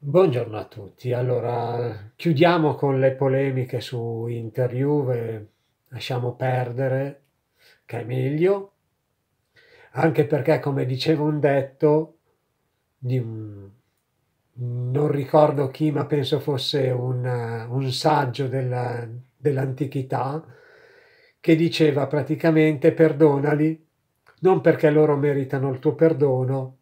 Buongiorno a tutti. Allora, chiudiamo con le polemiche su Inter Juve, lasciamo perdere, che è meglio, anche perché, come dicevo un detto, di un, non ricordo chi, ma penso fosse un, un saggio della, dell'antichità, che diceva praticamente perdonali, non perché loro meritano il tuo perdono,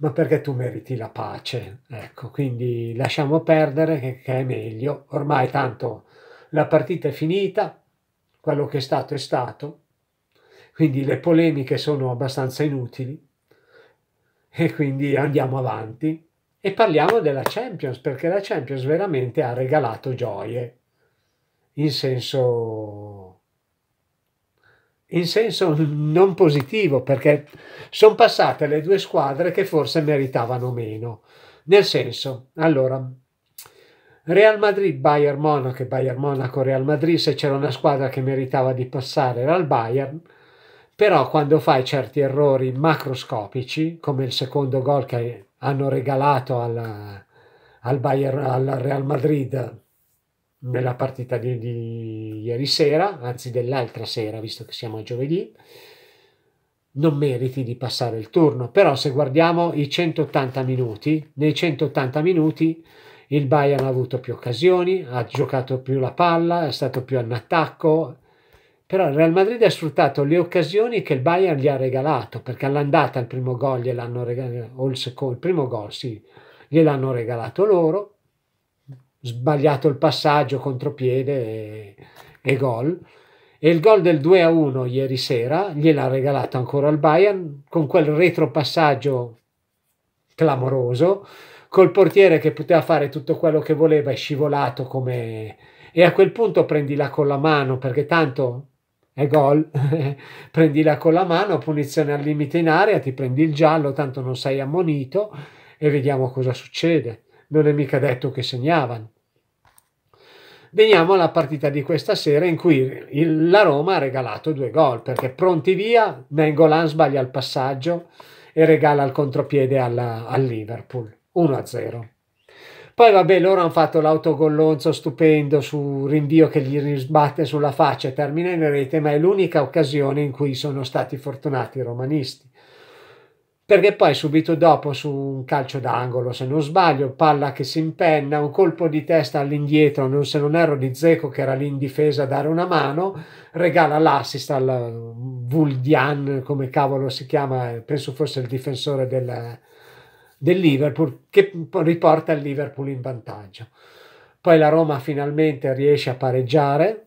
ma perché tu meriti la pace. Ecco, quindi lasciamo perdere che, che, è meglio. Ormai tanto la partita è finita, quello che è stato è stato, quindi le polemiche sono abbastanza inutili e quindi andiamo avanti e parliamo della Champions perché la Champions veramente ha regalato gioie in senso in senso non positivo perché sono passate le due squadre che forse meritavano meno. Nel senso, allora, Real Madrid, Bayern Monaco e Bayern Monaco, Real Madrid, se c'era una squadra che meritava di passare era il Bayern, però quando fai certi errori macroscopici, come il secondo gol che hanno regalato alla, al, Bayern, al Real Madrid nella partita di, di ieri sera, anzi dell'altra sera, visto che siamo a giovedì, non meriti di passare il turno, però se guardiamo i 180 minuti, nei 180 minuti il Bayern ha avuto più occasioni, ha giocato più la palla, è stato più in attacco, però il Real Madrid ha sfruttato le occasioni che il Bayern gli ha regalato, perché all'andata il primo gol gliel'hanno regalato, o il secondo, il primo gol sì, gliel'hanno regalato loro, sbagliato il passaggio, contropiede e, e gol. E il gol del 2-1 ieri sera gliel'ha regalato ancora il Bayern con quel retropassaggio clamoroso, col portiere che poteva fare tutto quello che voleva, è scivolato come... E a quel punto prendila con la mano perché tanto è gol, prendila con la mano, punizione al limite in area, ti prendi il giallo, tanto non sei ammonito e vediamo cosa succede. Non è mica detto che segnavano. Veniamo alla partita di questa sera in cui il, la Roma ha regalato due gol perché pronti via, Nengolan sbaglia il passaggio e regala il contropiede alla, al Liverpool 1-0. Poi vabbè, loro hanno fatto l'autogollonzo stupendo su rinvio che gli sbatte sulla faccia e termina in rete, ma è l'unica occasione in cui sono stati fortunati i romanisti perché poi subito dopo su un calcio d'angolo, se non sbaglio, palla che si impenna, un colpo di testa all'indietro, non, se non erro di Zeco che era lì in difesa a dare una mano, regala l'assist al Vuldian, come cavolo si chiama, eh, penso fosse il difensore del, del Liverpool, che riporta il Liverpool in vantaggio. Poi la Roma finalmente riesce a pareggiare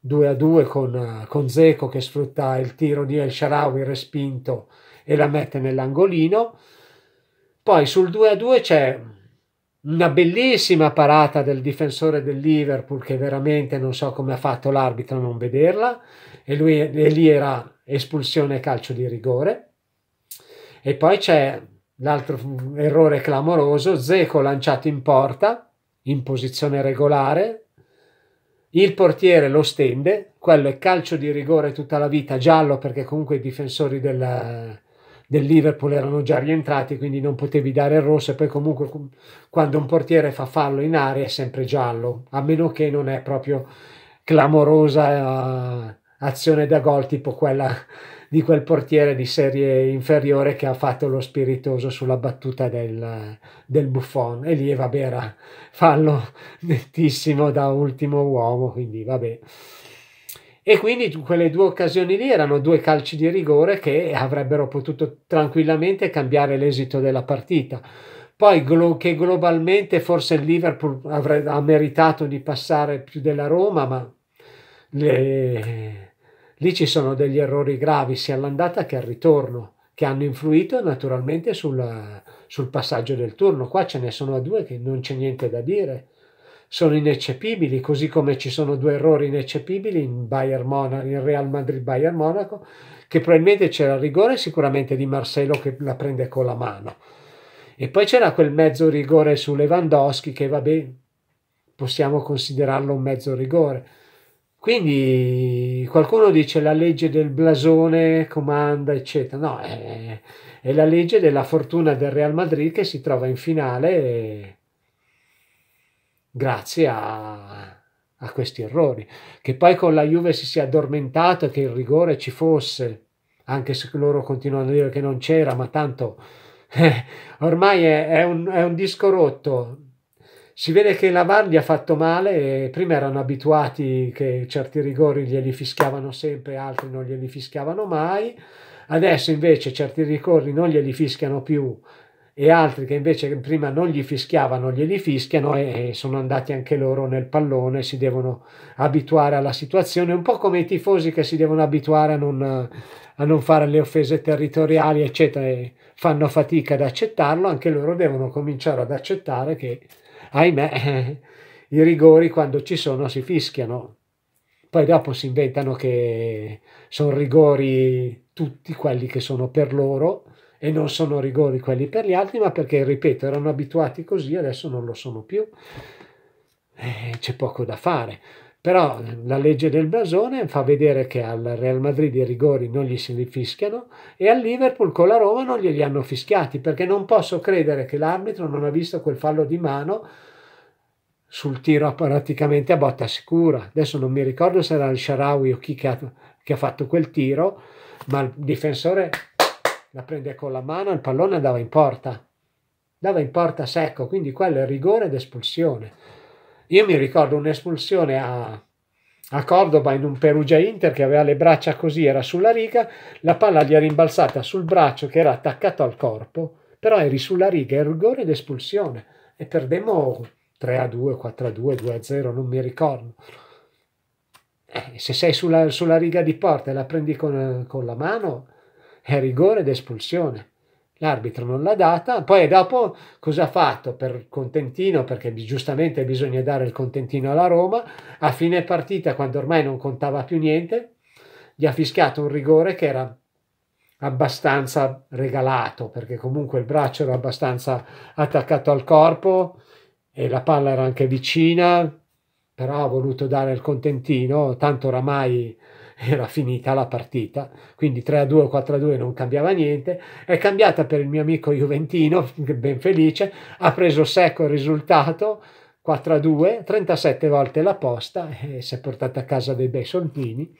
2 a 2 con, con Zeco che sfrutta il tiro di El Sharawi respinto e la mette nell'angolino. Poi sul 2 a 2 c'è una bellissima parata del difensore del Liverpool che veramente non so come ha fatto l'arbitro a non vederla e, lui, e lì era espulsione calcio di rigore. E poi c'è l'altro errore clamoroso, Zeco lanciato in porta in posizione regolare, il portiere lo stende, quello è calcio di rigore tutta la vita, giallo perché comunque i difensori della, del Liverpool erano già rientrati, quindi non potevi dare il rosso e poi comunque quando un portiere fa fallo in aria è sempre giallo, a meno che non è proprio clamorosa uh, azione da gol tipo quella di quel portiere di serie inferiore che ha fatto lo spiritoso sulla battuta del, del buffon e lì vabbè era fallo nettissimo da ultimo uomo quindi vabbè e quindi quelle due occasioni lì erano due calci di rigore che avrebbero potuto tranquillamente cambiare l'esito della partita. Poi glo- che globalmente forse il Liverpool avre- ha meritato di passare più della Roma, ma le... lì ci sono degli errori gravi sia all'andata che al ritorno, che hanno influito naturalmente sulla, sul passaggio del turno. Qua ce ne sono due che non c'è niente da dire sono ineccepibili, così come ci sono due errori ineccepibili in, Bayern Monaco, in Real Madrid-Bayern Monaco, che probabilmente c'era il rigore sicuramente di Marcello che la prende con la mano. E poi c'era quel mezzo rigore su Lewandowski che va bene, possiamo considerarlo un mezzo rigore. Quindi qualcuno dice la legge del blasone comanda, eccetera. No, è, è la legge della fortuna del Real Madrid che si trova in finale. E grazie a, a questi errori. Che poi con la Juve si sia addormentato e che il rigore ci fosse, anche se loro continuano a dire che non c'era, ma tanto eh, ormai è, è, un, è, un, disco rotto. Si vede che la VAR gli ha fatto male, prima erano abituati che certi rigori glieli fischiavano sempre, altri non glieli fischiavano mai, adesso invece certi rigori non glieli fischiano più e altri che invece prima non gli fischiavano, glieli fischiano e sono andati anche loro nel pallone, si devono abituare alla situazione, un po' come i tifosi che si devono abituare a non, a non fare le offese territoriali, eccetera, e fanno fatica ad accettarlo, anche loro devono cominciare ad accettare che, ahimè, i rigori quando ci sono si fischiano. Poi dopo si inventano che sono rigori tutti quelli che sono per loro, e non sono rigori quelli per gli altri, ma perché, ripeto, erano abituati così, adesso non lo sono più. Eh, c'è poco da fare. Però eh, la legge del Blasone fa vedere che al Real Madrid i rigori non gli si fischiano e al Liverpool con la Roma non glieli hanno fischiati perché non posso credere che l'arbitro non ha visto quel fallo di mano sul tiro praticamente a botta sicura. Adesso non mi ricordo se era il Sharawi o chi che ha, che ha fatto quel tiro, ma il difensore la prende con la mano il pallone andava in porta. dava in porta secco, quindi quello è rigore ed espulsione. Io mi ricordo un'espulsione a, a Cordoba in un Perugia Inter che aveva le braccia così, era sulla riga, la palla gli era rimbalzata sul braccio che era attaccato al corpo, però eri sulla riga, il rigore ed espulsione. E perdemmo 3 a 2, 4 a 2, 2 a 0, non mi ricordo. Eh, se sei sulla, sulla riga di porta e la prendi con, con la mano, è rigore ed espulsione. L'arbitro non l'ha data, poi dopo cosa ha fatto per contentino, perché giustamente bisogna dare il contentino alla Roma, a fine partita, quando ormai non contava più niente, gli ha fischiato un rigore che era abbastanza regalato, perché comunque il braccio era abbastanza attaccato al corpo e la palla era anche vicina, però ha voluto dare il contentino, tanto oramai era finita la partita, quindi 3 a 2 4 a 2 non cambiava niente, è cambiata per il mio amico Juventino, ben felice, ha preso secco il risultato, 4 a 2, 37 volte la posta e si è portata a casa dei bei soldini,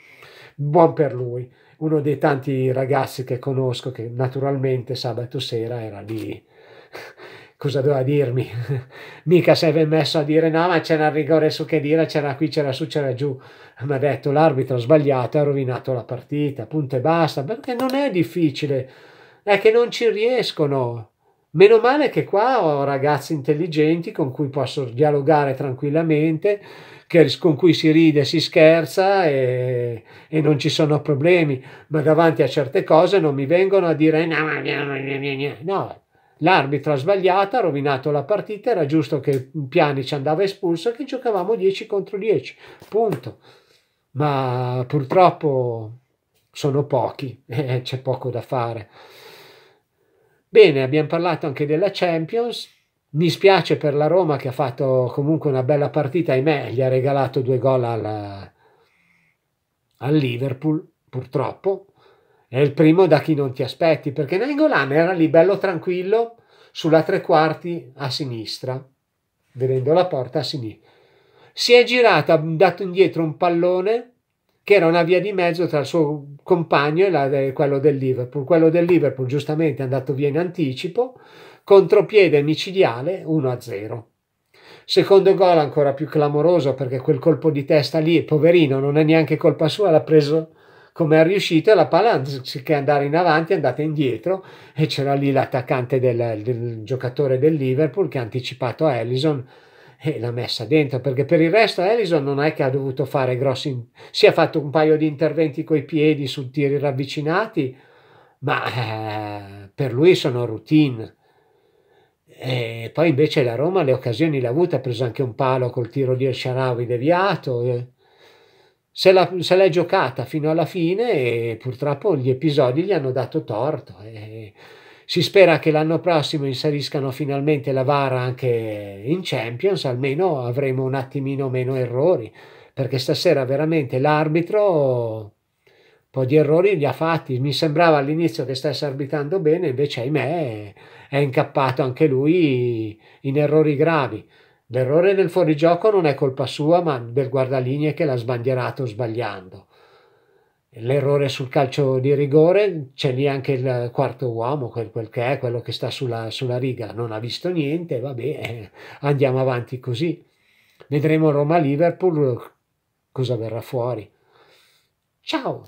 buon per lui, uno dei tanti ragazzi che conosco che naturalmente sabato sera era lì cosa doveva dirmi? Mica si è messo a dire no, ma c'era il rigore su che dire, c'era qui, c'era su, c'era giù. Mi ha detto l'arbitro ha sbagliato, ha rovinato la partita, punto e basta, perché non è difficile, è che non ci riescono. Meno male che qua ho ragazzi intelligenti con cui posso dialogare tranquillamente, che, con cui si ride, si scherza e, e, non ci sono problemi, ma davanti a certe cose non mi vengono a dire no, no, no, no, no, no, no L'arbitro ha sbagliato, ha rovinato la partita, era giusto che Piani ci andava espulso e che giocavamo 10 contro 10, punto. Ma purtroppo sono pochi, eh, c'è poco da fare. Bene, abbiamo parlato anche della Champions. Mi spiace per la Roma che ha fatto comunque una bella partita, ahimè, gli ha regalato due gol al Liverpool, purtroppo, è il primo da chi non ti aspetti, perché Nangolan era lì bello tranquillo sulla tre quarti a sinistra, vedendo la porta a sinistra. Si è girato, ha dato indietro un pallone che era una via di mezzo tra il suo compagno e la, quello del Liverpool. Quello del Liverpool giustamente è andato via in anticipo, contropiede micidiale 1-0. Secondo gol ancora più clamoroso perché quel colpo di testa lì, poverino, non è neanche colpa sua, l'ha preso come è riuscita la palla anziché andare in avanti è andata indietro e c'era lì l'attaccante del, del giocatore del Liverpool che ha anticipato a Ellison e l'ha messa dentro perché per il resto Ellison non è che ha dovuto fare grossi si è fatto un paio di interventi coi piedi su tiri ravvicinati ma eh, per lui sono routine e poi invece la Roma le occasioni l'ha avuta ha preso anche un palo col tiro di El Sharawi deviato eh se, la, se l'è giocata fino alla fine e purtroppo gli episodi gli hanno dato torto. E si spera che l'anno prossimo inseriscano finalmente la Vara anche in Champions, almeno avremo un attimino meno errori, perché stasera veramente l'arbitro un po' di errori li ha fatti. Mi sembrava all'inizio che stesse arbitrando bene, invece, ahimè, è incappato anche lui in errori gravi. L'errore nel fuorigioco non è colpa sua, ma del guardalinee che l'ha sbandierato sbagliando. L'errore sul calcio di rigore c'è lì anche il quarto uomo, quel, quel che è, quello che sta sulla, sulla, riga, non ha visto niente, vabbè, andiamo avanti così. Vedremo Roma-Liverpool cosa verrà fuori. Ciao!